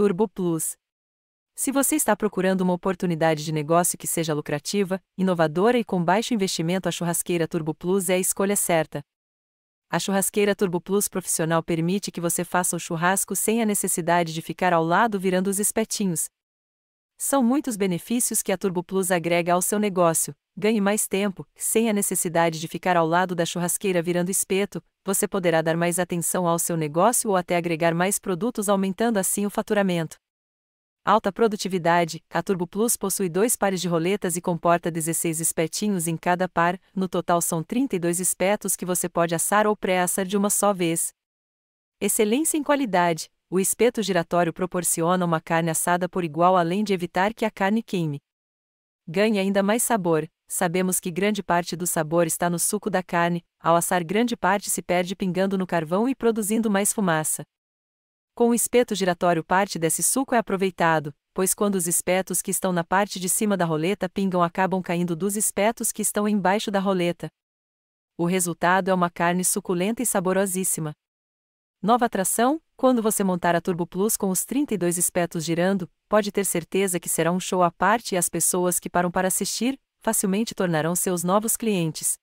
Turbo Plus. Se você está procurando uma oportunidade de negócio que seja lucrativa, inovadora e com baixo investimento, a churrasqueira Turbo Plus é a escolha certa. A churrasqueira Turbo Plus profissional permite que você faça o churrasco sem a necessidade de ficar ao lado virando os espetinhos. São muitos benefícios que a Turbo Plus agrega ao seu negócio. Ganhe mais tempo, sem a necessidade de ficar ao lado da churrasqueira virando espeto, você poderá dar mais atenção ao seu negócio ou até agregar mais produtos, aumentando assim o faturamento. Alta produtividade, a Turbo Plus possui dois pares de roletas e comporta 16 espetinhos em cada par, no total são 32 espetos que você pode assar ou pré-assar de uma só vez. Excelência em qualidade, o espeto giratório proporciona uma carne assada por igual além de evitar que a carne queime. Ganhe ainda mais sabor, sabemos que grande parte do sabor está no suco da carne, ao assar grande parte se perde pingando no carvão e produzindo mais fumaça. Com o espeto giratório parte desse suco é aproveitado, pois quando os espetos que estão na parte de cima da roleta pingam acabam caindo dos espetos que estão embaixo da roleta. O resultado é uma carne suculenta e saborosíssima. Nova atração, quando você montar a Turbo Plus com os 32 espetos girando, pode ter certeza que será um show à parte e as pessoas que param para assistir, facilmente tornarão seus novos clientes,